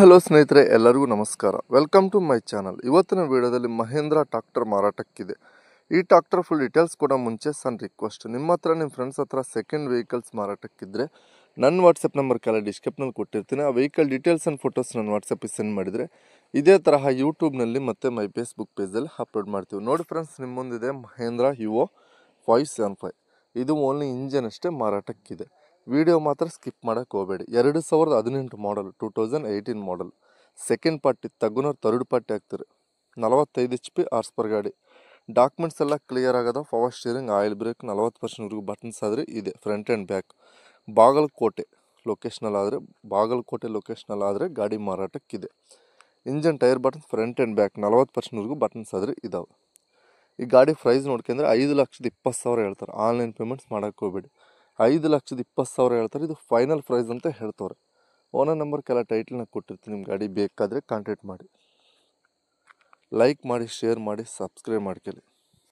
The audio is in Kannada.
ಹಲೋ ಸ್ನೇಹಿತರೆ ಎಲ್ಲರಿಗೂ ನಮಸ್ಕಾರ ವೆಲ್ಕಮ್ ಟು ಮೈ ಚಾನಲ್ ಇವತ್ತಿನ ವಿಡಿಯೋದಲ್ಲಿ ಮಹೇಂದ್ರ ಟ್ರಾಕ್ಟರ್ ಮಾರಾಟಕ್ಕಿದೆ ಈ ಟ್ರಾಕ್ಟರ್ ಫುಲ್ ಡೀಟೇಲ್ಸ್ ಕೂಡ ಮುಂಚೆ ಸನ್ ರಿಕ್ವೆಸ್ಟ್ ನಿಮ್ಮ ಹತ್ರ ನಿಮ್ಮ ಫ್ರೆಂಡ್ಸ್ ಹತ್ರ ಸೆಕೆಂಡ್ ವೆಹಿಕಲ್ಸ್ ಮಾರಾಟಕ್ಕಿದ್ರೆ ನನ್ನ ವಾಟ್ಸಪ್ ನಂಬರ್ ಕೆಲ ಡಿಸ್ಕ್ರಿಪ್ನಲ್ಲಿ ಕೊಟ್ಟಿರ್ತೀನಿ ಆ ವೆಹಿಕಲ್ ಡೀಟೇಲ್ಸ್ ಆ್ಯಂಡ್ ಫೋಟೋಸ್ ನನ್ನ ವಾಟ್ಸಪ್ಪಿಗೆ ಸೆಂಡ್ ಮಾಡಿದರೆ ಇದೇ ತರಹ ಯೂಟ್ಯೂಬ್ನಲ್ಲಿ ಮತ್ತು ಮೈ ಫೇಸ್ಬುಕ್ ಪೇಜಲ್ಲಿ ಅಪ್ಲೋಡ್ ಮಾಡ್ತೀವಿ ನೋಡಿ ಫ್ರೆಂಡ್ಸ್ ನಿಮ್ಮ Mahindra U five seven five ಇದು ಓನ್ಲಿ ಇಂಜನ್ ಅಷ್ಟೇ ಮಾರಾಟಕ್ಕಿದೆ ವಿಡಿಯೋ ಮಾತ್ರ ಸ್ಕಿಪ್ ಮಾಡೋಕ್ಕೆ ಹೋಗಬೇಡಿ ಎರಡು ಸಾವಿರದ ಹದಿನೆಂಟು model two thousand eighteen model second party ತಗ್ಗುನವ್ರು ತರ್ಡ್ ಪಾರ್ಟಿ ಹಾಕ್ತಾರೆ ನಲವತ್ತೈದು ಎಚ್ ಪಿ ಆರ್ಸ್ ಪರ್ ಗಾಡಿ ಡಾಕ್ಯುಮೆಂಟ್ಸ್ ಎಲ್ಲ ಕ್ಲಿಯರ್ ಆಗದ ಪವರ್ ಸ್ಟೀರಿಂಗ್ ಆಯಿಲ್ ಬ್ರೇಕ್ ನಲವತ್ತು ಪರ್ಸೆಂಟ್ವರೆಗೂ ಬಟನ್ಸ್ ಆದರೆ ಇದೆ ಫ್ರಂಟ್ ಆ್ಯಂಡ್ ಬ್ಯಾಕ್ ಬಾಗಲಕೋಟೆ ಲೊಕೇಶ್ನಲ್ಲಾದರೆ ಆದರೆ ಬಾಗಲಕೋಟೆ ಲೊಕೇಶ್ನಲ್ಲಿ ಆದರೆ ಗಾಡಿ ಮಾರಾಟಕ್ಕಿದೆ engine tyre buttons front and back ನಲವತ್ತು ಪರ್ಸೆಂಟ್ವರೆಗೂ ಬಟನ್ಸ್ ಆದರೆ ಇದಾವೆ ಈ ಗಾಡಿ ಪ್ರೈಸ್ ನೋಡ್ಕೊಂಡ್ರೆ ಐದು ಲಕ್ಷದ ಇಪ್ಪತ್ತು ಸಾವಿರ ಹೇಳ್ತಾರೆ ಆನ್ಲೈನ್ ಪೇಮೆಂಟ್ಸ್ ಮಾಡೋಕ್ಕೆ ಹೋಗಬೇಡಿ ಐದು ಲಕ್ಷದ ಇಪ್ಪತ್ತು ಸಾವಿರ ಹೇಳ್ತಾರೆ ಇದು ಫೈನಲ್ ಪ್ರೈಸ್ ಅಂತ ಹೇಳ್ತವ್ರೆ ಓನರ್ ನಂಬರ್ ಕೆಲ ಟೈಟ್ಲನ್ನ ಕೊಟ್ಟಿರ್ತೀನಿ ನಿಮ್ಮ ಗಾಡಿ ಬೇಕಾದರೆ ಕಾಂಟ್ಯಾಕ್ಟ್ ಮಾಡಿ ಲೈಕ್ ಮಾಡಿ ಶೇರ್ ಮಾಡಿ ಸಬ್ಸ್ಕ್ರೈಬ್ ಮಾಡ್ಕೊಳ್ಳಿ